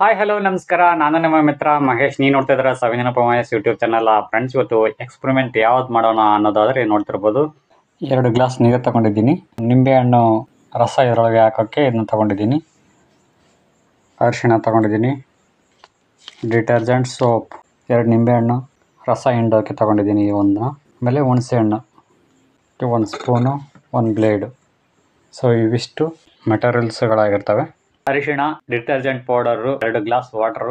hi hello ನಮಸ್ಕಾರ ನಾನು ನಿಮ್ಮ ಮಿತ್ರ ಮಹೇಶ್ ನೀವು ನೋಡ್ತಾ ಇದ್ರೆ ಸವಿನಪ್ಪ ಪಮಾಯಸ್ ಯೂಟ್ಯೂಬ್ ಚಾನಲ್ ಫ್ರೆಂಡ್ಸ್ ಇವತ್ತು ಎಕ್ಸ್ಪರಿಮೆಂಟ್ ಯಾವ್ದು ಮಾಡೋಣ ಅನ್ನೋದಾದರೆ ನೋಡ್ತಿರ್ಬೋದು ಎರಡು ಗ್ಲಾಸ್ ನೀರು ತಗೊಂಡಿದ್ದೀನಿ ನಿಂಬೆಹಣ್ಣು ರಸ ಇದರೊಳಗೆ ಹಾಕೋಕ್ಕೆ ಇದನ್ನ ತಗೊಂಡಿದ್ದೀನಿ ಅರಿಶಿಣ ತಗೊಂಡಿದ್ದೀನಿ ಡಿಟರ್ಜೆಂಟ್ ಸೋಪ್ ಎರಡು ನಿಂಬೆಹಣ್ಣು ರಸ ಹಿಂಡೋಕ್ಕೆ ತಗೊಂಡಿದ್ದೀನಿ ಈ ಒಂದನ್ನ ಆಮೇಲೆ ಹುಣಸೆಹಣ್ಣು ಒಂದು ಸ್ಪೂನು ಒಂದು ಬ್ಲೇಡು ಸೊ ಇವಿಷ್ಟು ಮೆಟೀರಿಯಲ್ಸ್ಗಳಾಗಿರ್ತವೆ ಅರಿಶಿಣ ಡಿಟರ್ಜೆಂಟ್ ಪೌಡರ್ ಎರಡು ಗ್ಲಾಸ್ ವಾಟರ್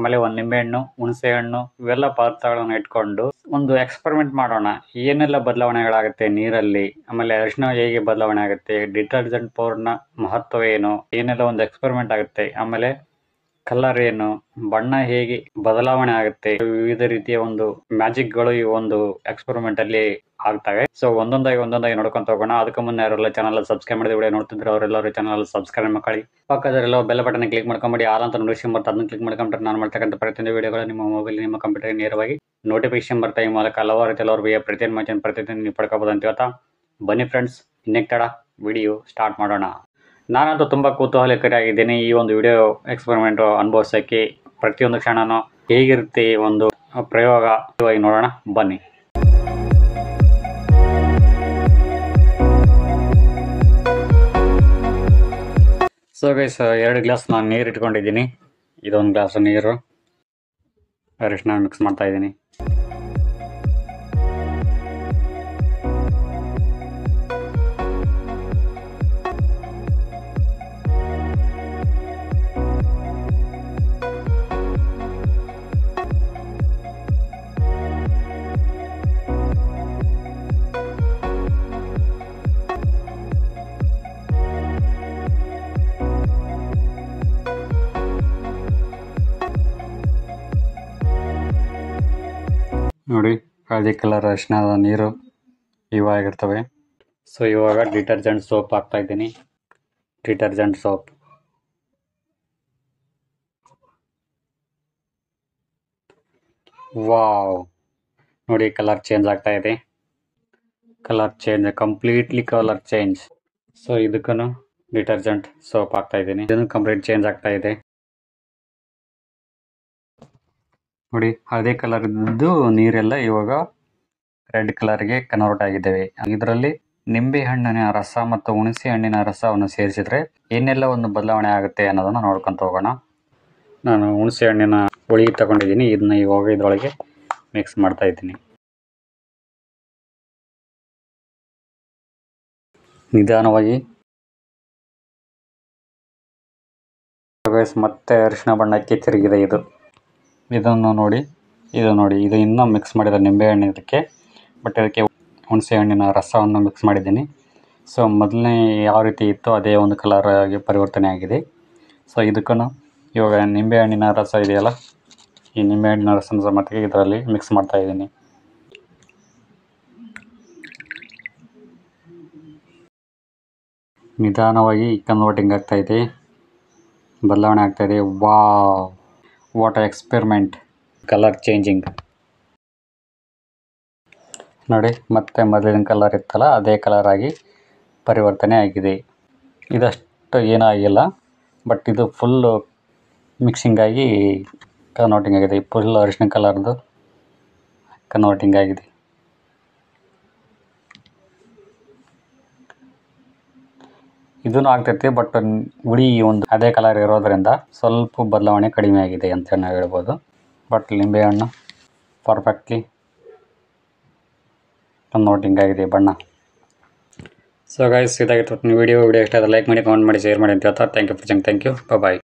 ಆಮೇಲೆ ಒಂದು ನಿಂಬೆಹಣ್ಣು ಹುಣಸೆ ಹಣ್ಣು ಇವೆಲ್ಲ ಪದಾರ್ಥಗಳನ್ನು ಇಟ್ಕೊಂಡು ಒಂದು ಎಕ್ಸ್ಪರಿಮೆಂಟ್ ಮಾಡೋಣ ಏನೆಲ್ಲ ಬದಲಾವಣೆಗಳಾಗುತ್ತೆ ನೀರಲ್ಲಿ ಆಮೇಲೆ ಅರಿಶಿನ ಹೇಗೆ ಬದಲಾವಣೆ ಆಗುತ್ತೆ ಡಿಟರ್ಜೆಂಟ್ ನ ಮಹತ್ವ ಏನು ಏನೆಲ್ಲ ಒಂದು ಎಕ್ಸ್ಪರಿಮೆಂಟ್ ಆಗುತ್ತೆ ಆಮೇಲೆ ಕಲರ್ ಏನು ಬಣ್ಣ ಹೇಗೆ ಬದಲಾವಣೆ ಆಗುತ್ತೆ ವಿವಿಧ ರೀತಿಯ ಒಂದು ಮ್ಯಾಜಿಕ್ ಗಳು ಈ ಒಂದು ಎಕ್ಸ್ಪೆರಿಮೆಂಟ್ ಅಲ್ಲಿ ಆಗ್ತವೆ ಸೊ ಒಂದೊಂದಾಗಿ ಒಂದೊಂದಾಗಿ ನೋಡ್ಕೊಂತ ಹೋಗೋಣ ಅದಕ್ಕೆ ಮುನ್ನ ಯಾರೆಲ್ಲ ಚಾನಲ್ ಸಬ್ಸ್ಕ್ರೈಬ್ ಮಾಡಿದ ವಿಡಿಯೋ ನೋಡ್ತಿದ್ರೆ ಅವರೆಲ್ಲರೂ ಚಾನಲ್ ಸಬ್ಸ್ಕ್ರೈಬ್ ಮಾಡಿ ಪಕ್ಕದವರೆಲ್ಲ ಬೆಲ್ ಬಟನ್ ಕ್ಲಿಕ್ ಮಾಡ್ಕೊಂಬಿಡಿ ಆಲ್ ಅಂತ ನೋಟಿಫಿಕೇಶನ್ ಬರ್ತಾ ಅದನ್ನ ಕ್ಲಿಕ್ ಮಾಡ್ಕೊಂಡ್ರೆ ನಾನು ಮಾಡ್ತಕ್ಕಂಥ ಪ್ರತಿಯೊಂದು ವಿಡಿಯೋಗಳು ನಿಮ್ಮ ಮೊಬೈಲ್ ನಿಮ್ಮ ಕಂಪ್ಯೂಟರ್ ನೇರವಾಗಿ ನೋಟಿಫಿಕೇಶನ್ ಬರ್ತಾ ಈ ಮೂಲಕ ಹಲವಾರು ರೀತಿಯಲ್ಲಿ ಅವ್ರಿಗೆ ಪ್ರತಿಯೊಂದು ಮಾಹಿತಿಯನ್ನು ಪ್ರತಿಯೊಂದು ನೀವು ಪಡ್ಕೋಬಹುದು ಅಂತ ಹೇಳ್ತಾ ಬನ್ನಿ ಫ್ರೆಂಡ್ಸ್ ತಡ ವಿಡಿಯೋ ಸ್ಟಾರ್ಟ್ ಮಾಡೋಣ ನಾನಂತೂ ತುಂಬ ಆಗಿದ್ದೀನಿ ಈ ಒಂದು ವಿಡಿಯೋ ಎಕ್ಸ್ಪೆರಿಮೆಂಟು ಅನುಭವಿಸೋಕ್ಕೆ ಪ್ರತಿಯೊಂದು ಕ್ಷಣನೂ ಹೇಗಿರುತ್ತೆ ಈ ಒಂದು ಪ್ರಯೋಗ ನೋಡೋಣ ಬನ್ನಿ ಸೊ ಗೈಸ್ ಎರಡು ಗ್ಲಾಸ್ ನಾನು ನೀರು ಇಟ್ಕೊಂಡಿದ್ದೀನಿ ಇದೊಂದು ಗ್ಲಾಸ್ ನೀರು ಅರಿಶಿನ ಮಿಕ್ಸ್ ಮಾಡ್ತಾ ಇದ್ದೀನಿ ನೋಡಿ ಹಳದಿ ಕಲರ್ ಅರಿಶಿಣದ ನೀರು ಇರ್ತವೆ ಸೊ ಇವಾಗ ಡಿಟರ್ಜೆಂಟ್ ಸೋಪ್ ಹಾಕ್ತಾ ಇದ್ದೀನಿ ಡಿಟರ್ಜೆಂಟ್ ಸೋಪ್ ವಾವ್ ನೋಡಿ ಕಲರ್ ಚೇಂಜ್ ಆಗ್ತಾ ಇದೆ colour change completely colour change so ಇದಕ್ಕೂ ಡಿಟರ್ಜೆಂಟ್ ಸೋಪ್ ಹಾಕ್ತಾ ಇದ್ದೀನಿ ಇದನ್ನು ಕಂಪ್ಲೀಟ್ ಚೇಂಜ್ ಆಗ್ತಾ ಇದೆ ನೋಡಿ ಹಳದಿ ಕಲರ್ದು ನೀರೆಲ್ಲ ಇವಾಗ ರೆಡ್ ಕಲರ್ ಗೆ ಕನ್ವರ್ಟ್ ಆಗಿದ್ದಾವೆ ಇದರಲ್ಲಿ ನಿಂಬೆ ಹಣ್ಣಿನ ರಸ ಮತ್ತು ಹುಣಸೆ ಹಣ್ಣಿನ ರಸವನ್ನು ಸೇರಿಸಿದ್ರೆ ಏನೆಲ್ಲ ಒಂದು ಬದಲಾವಣೆ ಆಗುತ್ತೆ ಅನ್ನೋದನ್ನ ನೋಡ್ಕೊಂತ ಹೋಗೋಣ ನಾನು ಹುಣಸೆ ಹಣ್ಣಿನ ಹೋಳಿಗೆ ತಗೊಂಡಿದ್ದೀನಿ ಇದನ್ನ ಇವಾಗ ಇದರೊಳಗೆ ಮಿಕ್ಸ್ ಮಾಡ್ತಾ ಇದ್ದೀನಿ ನಿಧಾನವಾಗಿ ಮತ್ತೆ ಅರಿಶಿನ ಬಣ್ಣಕ್ಕೆ ತಿರುಗಿದೆ ಇದು ಇದನ್ನು ನೋಡಿ ಇದು ನೋಡಿ ಇದು ಇನ್ನೂ ಮಿಕ್ಸ್ ಮಾಡಿದ ನಿಂಬೆಹಣ್ಣು ಇದಕ್ಕೆ ಬಟ್ ಇದಕ್ಕೆ ಹುಣಸೆ ಹಣ್ಣಿನ ರಸವನ್ನು ಮಿಕ್ಸ್ ಮಾಡಿದ್ದೀನಿ ಸೊ ಮೊದಲನೇ ಯಾವ ರೀತಿ ಇತ್ತು ಅದೇ ಒಂದು ಕಲರ್ ಆಗಿ ಪರಿವರ್ತನೆ ಆಗಿದೆ ಸೊ ಇದಕ್ಕೂ ಇವಾಗ ನಿಂಬೆಹಣ್ಣಿನ ರಸ ಇದೆಯಲ್ಲ ಈ ನಿಂಬೆಹಣ್ಣಿನ ರಸನ ಮಟ್ಟಿಗೆ ಇದರಲ್ಲಿ ಮಿಕ್ಸ್ ಮಾಡ್ತಾ ಇದ್ದೀನಿ ನಿಧಾನವಾಗಿ ಕನ್ವರ್ಟಿಂಗ್ ಇದೆ ಬದಲಾವಣೆ ಆಗ್ತಾಯಿದೆ wow water experiment colour changing ನೋಡಿ ಮತ್ತೆ ಮೊದಲಿನ ಕಲರ್ ಇತ್ತಲ್ಲ ಅದೇ ಕಲರ್ ಆಗಿ ಪರಿವರ್ತನೆ ಆಗಿದೆ ಇದಷ್ಟು ಏನೂ ಆಗಿಲ್ಲ ಬಟ್ ಇದು ಫುಲ್ಲು ಮಿಕ್ಸಿಂಗ್ ಆಗಿ ಕನ್ವರ್ಟಿಂಗ್ ಆಗಿದೆ ಫುಲ್ ಅರಿಶಿನ ಕಲರ್ದು ಕನ್ವರ್ಟಿಂಗ್ ಆಗಿದೆ ಇದನ್ನು ಆಗ್ತೈತಿ ಬಟ್ ಉಳಿ ಒಂದು ಅದೇ ಕಲರ್ ಇರೋದ್ರಿಂದ ಸ್ವಲ್ಪ ಬದಲಾವಣೆ ಕಡಿಮೆ ಆಗಿದೆ ಅಂತ ನಾವು ಹೇಳ್ಬೋದು ಬಟ್ ಲಿಂಬೆ ಲಿಂಬೆಹಣ್ಣು ಪರ್ಫೆಕ್ಟ್ಲಿ ನೋಟಿಂಗ್ ಆಗಿದೆ ಬಣ್ಣ ಸೊ ಗಾಯ್ಸ್ ಇದಾಗಿತ್ತು ವೀಡಿಯೋ ವೀಡಿಯೋ ಇಷ್ಟ ಆದರೆ ಲೈಕ್ ಮಾಡಿ ಕಮೆಂಟ್ ಮಾಡಿ ಶೇರ್ ಮಾಡಿ ಅಂತ thank you for thank you bye